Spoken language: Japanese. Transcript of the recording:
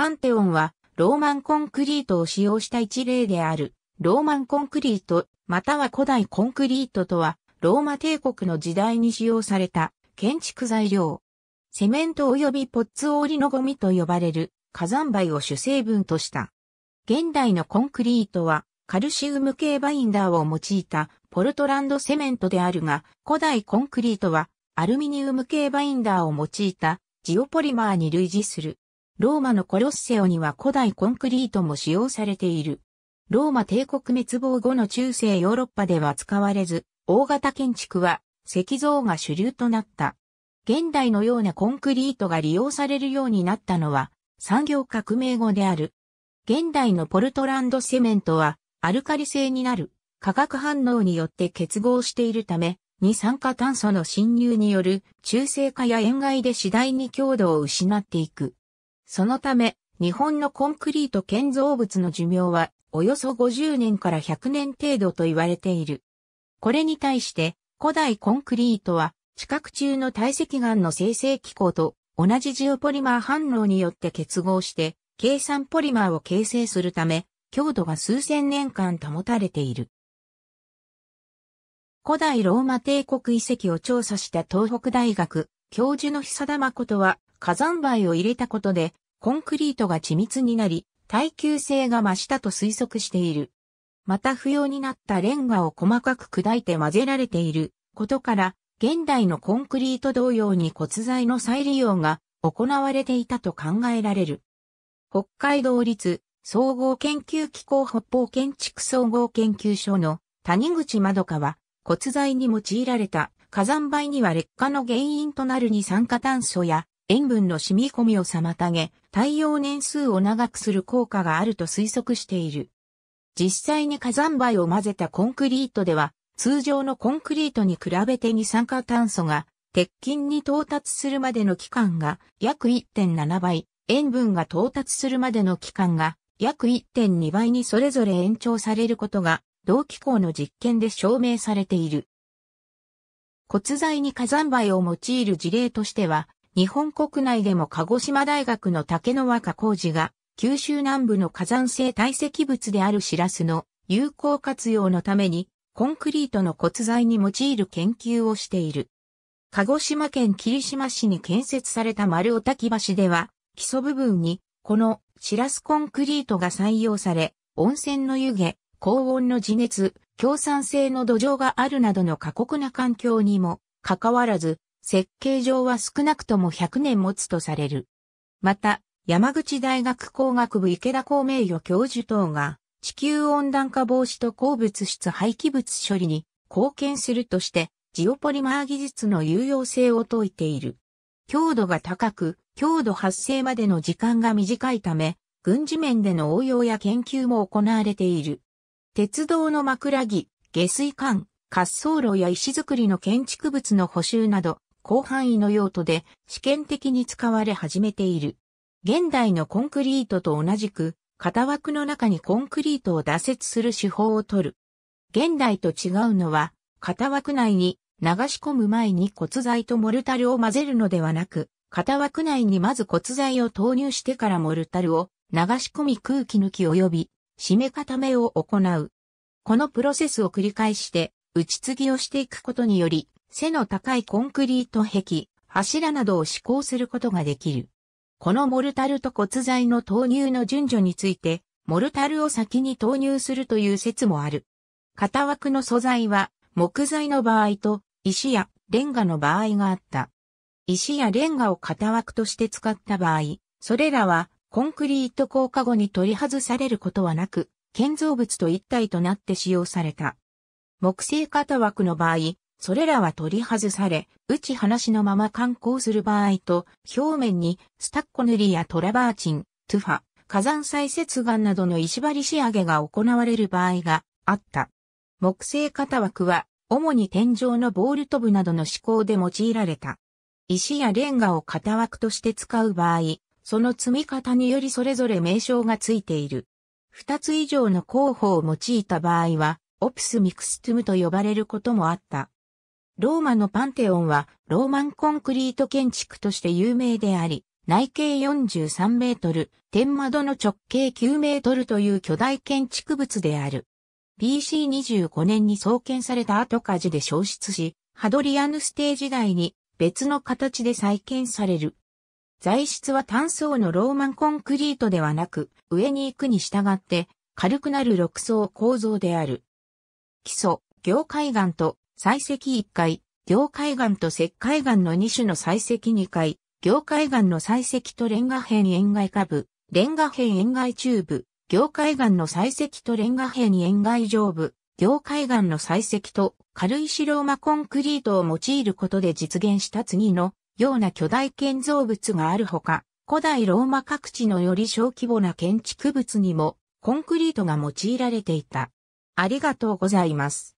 パンテオンは、ローマンコンクリートを使用した一例である、ローマンコンクリート、または古代コンクリートとは、ローマ帝国の時代に使用された建築材料。セメント及びポッツオーリのゴミと呼ばれる火山灰を主成分とした。現代のコンクリートはカルシウム系バインダーを用いたポルトランドセメントであるが、古代コンクリートはアルミニウム系バインダーを用いたジオポリマーに類似する。ローマのコロッセオには古代コンクリートも使用されている。ローマ帝国滅亡後の中世ヨーロッパでは使われず、大型建築は石像が主流となった。現代のようなコンクリートが利用されるようになったのは産業革命後である。現代のポルトランドセメントはアルカリ性になる化学反応によって結合しているため、二酸化炭素の侵入による中性化や塩害で次第に強度を失っていく。そのため、日本のコンクリート建造物の寿命は、およそ50年から100年程度と言われている。これに対して、古代コンクリートは、地殻中の堆積岩の生成機構と同じジオポリマー反応によって結合して、計算ポリマーを形成するため、強度が数千年間保たれている。古代ローマ帝国遺跡を調査した東北大学教授の久田誠は火山灰を入れたことでコンクリートが緻密になり、耐久性が増したと推測している。また不要になったレンガを細かく砕いて混ぜられていることから、現代のコンクリート同様に骨材の再利用が行われていたと考えられる。北海道立総合研究機構北方建築総合研究所の谷口まどかは骨材に用いられた火山灰には劣化の原因となる二酸化炭素や塩分の染み込みを妨げ、耐用年数を長くする効果があると推測している。実際に火山灰を混ぜたコンクリートでは、通常のコンクリートに比べて二酸化炭素が鉄筋に到達するまでの期間が約1.7倍、塩分が到達するまでの期間が約1.2倍にそれぞれ延長されることが同機構の実験で証明されている。骨材に火山灰を用いる事例としては、日本国内でも鹿児島大学の竹の若工事が、九州南部の火山性堆積物であるシラスの有効活用のために、コンクリートの骨材に用いる研究をしている。鹿児島県霧島市に建設された丸尾滝橋では、基礎部分に、このシラスコンクリートが採用され、温泉の湯気、高温の地熱、強酸性の土壌があるなどの過酷な環境にも、かかわらず、設計上は少なくとも100年持つとされる。また、山口大学工学部池田公名誉教授等が、地球温暖化防止と鉱物質廃棄物処理に貢献するとして、ジオポリマー技術の有用性を説いている。強度が高く、強度発生までの時間が短いため、軍事面での応用や研究も行われている。鉄道の枕木、下水管、滑走路や石造りの建築物の補修など、広範囲の用途で試験的に使われ始めている。現代のコンクリートと同じく、型枠の中にコンクリートを打設する手法を取る。現代と違うのは、型枠内に流し込む前に骨材とモルタルを混ぜるのではなく、型枠内にまず骨材を投入してからモルタルを流し込み空気抜き及び締め固めを行う。このプロセスを繰り返して打ち継ぎをしていくことにより背の高いコンクリート壁、柱などを施行することができる。このモルタルと骨材の投入の順序について、モルタルを先に投入するという説もある。型枠の素材は、木材の場合と、石やレンガの場合があった。石やレンガを型枠として使った場合、それらはコンクリート硬化後に取り外されることはなく、建造物と一体となって使用された。木製型枠の場合、それらは取り外され、打ち放しのまま観光する場合と、表面にスタッコ塗りやトラバーチン、トゥファ、火山砕接岩などの石張り仕上げが行われる場合があった。木製型枠は、主に天井のボールトブなどの施工で用いられた。石やレンガを型枠として使う場合、その積み方によりそれぞれ名称がついている。二つ以上の候補を用いた場合は、オプスミクストゥムと呼ばれることもあった。ローマのパンテオンはローマンコンクリート建築として有名であり、内径43メートル、天窓の直径9メートルという巨大建築物である。BC25 年に創建された後火事で消失し、ハドリアヌステージ代に別の形で再建される。材質は単層のローマンコンクリートではなく、上に行くに従って軽くなる6層構造である。基礎、行海岩と採石1回、業界岩と石灰岩の2種の採石2回、業界岩の採石とレンガ片塩害下部、レンガ片塩害中部、業界岩の採石とレンガ片塩害上部、業界岩の採石と軽石ローマコンクリートを用いることで実現した次のような巨大建造物があるほか、古代ローマ各地のより小規模な建築物にもコンクリートが用いられていた。ありがとうございます。